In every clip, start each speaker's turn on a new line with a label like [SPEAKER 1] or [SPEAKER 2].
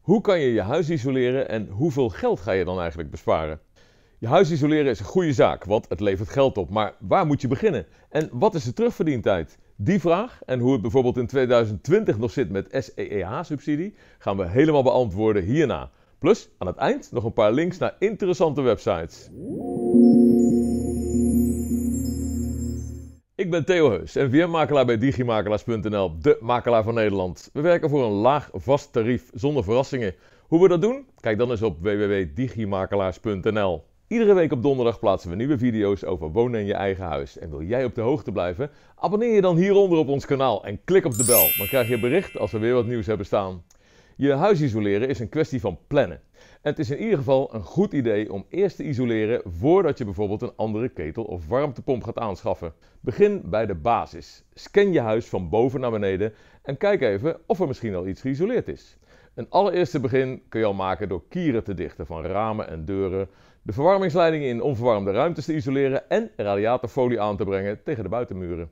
[SPEAKER 1] Hoe kan je je huis isoleren en hoeveel geld ga je dan eigenlijk besparen? Je huis isoleren is een goede zaak, want het levert geld op. Maar waar moet je beginnen? En wat is de terugverdientijd? Die vraag en hoe het bijvoorbeeld in 2020 nog zit met SEEH-subsidie gaan we helemaal beantwoorden hierna. Plus aan het eind nog een paar links naar interessante websites. Ik ben Theo Heus, NVM-makelaar bij digimakelaars.nl, de makelaar van Nederland. We werken voor een laag vast tarief zonder verrassingen. Hoe we dat doen? Kijk dan eens op www.digimakelaars.nl. Iedere week op donderdag plaatsen we nieuwe video's over wonen in je eigen huis. En wil jij op de hoogte blijven? Abonneer je dan hieronder op ons kanaal en klik op de bel. Dan krijg je bericht als we weer wat nieuws hebben staan. Je huis isoleren is een kwestie van plannen. En het is in ieder geval een goed idee om eerst te isoleren voordat je bijvoorbeeld een andere ketel of warmtepomp gaat aanschaffen. Begin bij de basis. Scan je huis van boven naar beneden en kijk even of er misschien al iets geïsoleerd is. Een allereerste begin kun je al maken door kieren te dichten van ramen en deuren, de verwarmingsleidingen in onverwarmde ruimtes te isoleren en radiatorfolie aan te brengen tegen de buitenmuren.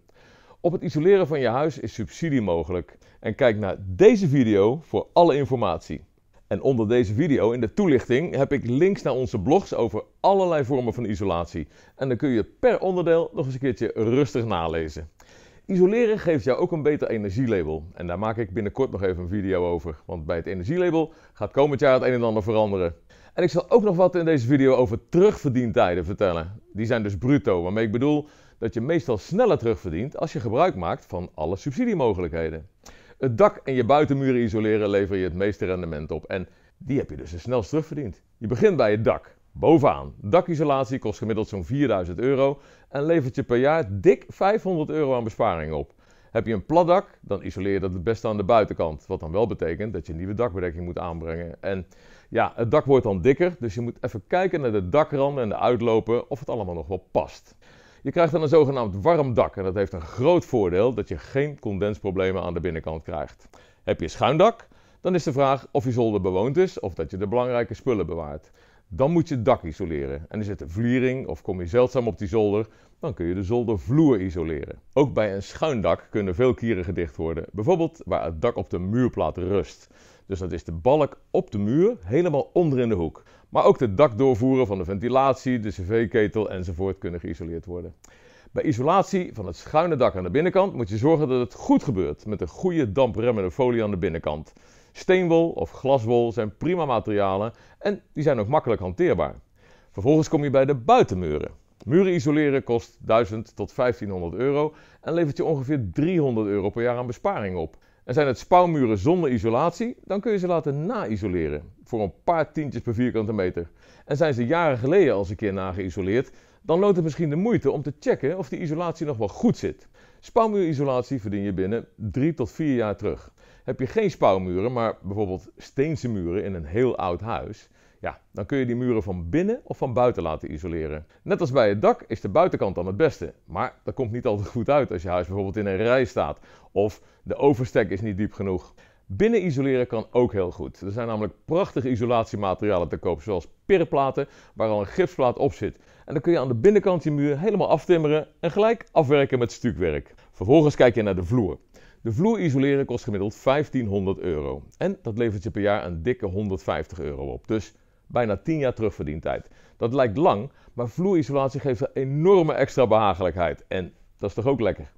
[SPEAKER 1] Op het isoleren van je huis is subsidie mogelijk. En kijk naar deze video voor alle informatie. En onder deze video in de toelichting heb ik links naar onze blogs over allerlei vormen van isolatie. En dan kun je per onderdeel nog eens een keertje rustig nalezen. Isoleren geeft jou ook een beter energielabel. En daar maak ik binnenkort nog even een video over. Want bij het energielabel gaat komend jaar het een en ander veranderen. En ik zal ook nog wat in deze video over terugverdientijden vertellen. Die zijn dus bruto, waarmee ik bedoel dat je meestal sneller terugverdient als je gebruik maakt van alle subsidiemogelijkheden. Het dak en je buitenmuren isoleren lever je het meeste rendement op en die heb je dus het snelst terugverdiend. Je begint bij het dak bovenaan. Dakisolatie kost gemiddeld zo'n 4000 euro en levert je per jaar dik 500 euro aan besparing op. Heb je een plat dak, dan isoleer je dat het beste aan de buitenkant. Wat dan wel betekent dat je een nieuwe dakbedekking moet aanbrengen. En ja, het dak wordt dan dikker, dus je moet even kijken naar de dakranden en de uitlopen of het allemaal nog wel past. Je krijgt dan een zogenaamd warm dak en dat heeft een groot voordeel dat je geen condensproblemen aan de binnenkant krijgt. Heb je schuin dak, dan is de vraag of je zolder bewoond is of dat je de belangrijke spullen bewaart. Dan moet je het dak isoleren. En is het een vliering of kom je zeldzaam op die zolder, dan kun je de zoldervloer isoleren. Ook bij een schuin dak kunnen veel kieren gedicht worden, bijvoorbeeld waar het dak op de muurplaat rust. Dus dat is de balk op de muur, helemaal onder in de hoek. Maar ook de dakdoorvoeren van de ventilatie, de cv-ketel enzovoort kunnen geïsoleerd worden. Bij isolatie van het schuine dak aan de binnenkant moet je zorgen dat het goed gebeurt met een goede dampremmende folie aan de binnenkant. Steenwol of glaswol zijn prima materialen en die zijn ook makkelijk hanteerbaar. Vervolgens kom je bij de buitenmuren. Muren isoleren kost 1000 tot 1500 euro en levert je ongeveer 300 euro per jaar aan besparing op. En zijn het spouwmuren zonder isolatie, dan kun je ze laten na-isoleren voor een paar tientjes per vierkante meter. En zijn ze jaren geleden eens een keer nageïsoleerd, dan loont het misschien de moeite om te checken of die isolatie nog wel goed zit. Spouwmuurisolatie verdien je binnen 3 tot 4 jaar terug. Heb je geen spouwmuren, maar bijvoorbeeld steense muren in een heel oud huis, ja, dan kun je die muren van binnen of van buiten laten isoleren. Net als bij het dak is de buitenkant dan het beste, maar dat komt niet altijd goed uit als je huis bijvoorbeeld in een rij staat of de overstek is niet diep genoeg. Binnen isoleren kan ook heel goed. Er zijn namelijk prachtige isolatiematerialen te koop, zoals pirreplaten, waar al een gipsplaat op zit. En dan kun je aan de binnenkant je muur helemaal aftimmeren en gelijk afwerken met stukwerk. Vervolgens kijk je naar de vloer. De vloer isoleren kost gemiddeld 1500 euro. En dat levert je per jaar een dikke 150 euro op. Dus bijna 10 jaar terugverdientijd. Dat lijkt lang, maar vloerisolatie geeft een enorme extra behagelijkheid. En dat is toch ook lekker?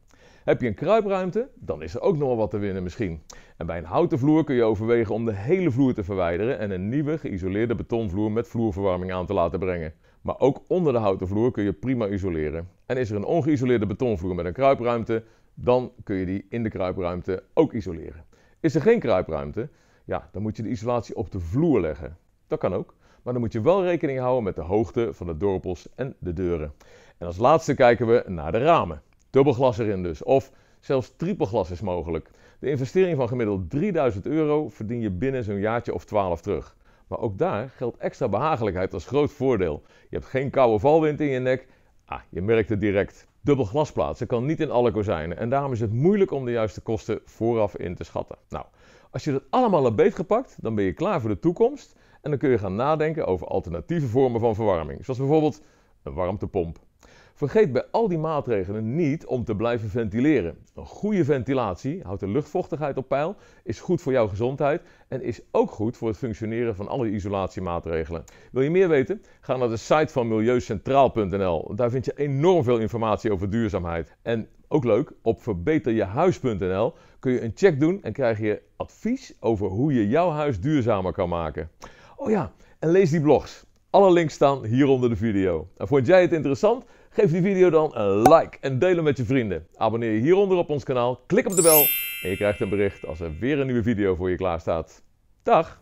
[SPEAKER 1] Heb je een kruipruimte, dan is er ook nogal wat te winnen misschien. En bij een houten vloer kun je overwegen om de hele vloer te verwijderen en een nieuwe geïsoleerde betonvloer met vloerverwarming aan te laten brengen. Maar ook onder de houten vloer kun je prima isoleren. En is er een ongeïsoleerde betonvloer met een kruipruimte, dan kun je die in de kruipruimte ook isoleren. Is er geen kruipruimte, ja, dan moet je de isolatie op de vloer leggen. Dat kan ook, maar dan moet je wel rekening houden met de hoogte van de dorpels en de deuren. En als laatste kijken we naar de ramen. Dubbelglas erin dus. Of zelfs trippelglas is mogelijk. De investering van gemiddeld 3000 euro verdien je binnen zo'n jaartje of 12 terug. Maar ook daar geldt extra behagelijkheid als groot voordeel. Je hebt geen koude valwind in je nek. Ah, je merkt het direct. Dubbel plaatsen kan niet in alle kozijnen en daarom is het moeilijk om de juiste kosten vooraf in te schatten. Nou, als je dat allemaal hebt beetgepakt, dan ben je klaar voor de toekomst en dan kun je gaan nadenken over alternatieve vormen van verwarming, zoals bijvoorbeeld een warmtepomp. Vergeet bij al die maatregelen niet om te blijven ventileren. Een goede ventilatie houdt de luchtvochtigheid op peil, is goed voor jouw gezondheid en is ook goed voor het functioneren van alle isolatiemaatregelen. Wil je meer weten? Ga naar de site van milieucentraal.nl. Daar vind je enorm veel informatie over duurzaamheid. En ook leuk, op verbeterjehuis.nl kun je een check doen en krijg je advies over hoe je jouw huis duurzamer kan maken. Oh ja, en lees die blogs. Alle links staan hieronder de video. En vond jij het interessant? Geef die video dan een like en deel hem met je vrienden. Abonneer je hieronder op ons kanaal, klik op de bel en je krijgt een bericht als er weer een nieuwe video voor je klaar staat. Dag!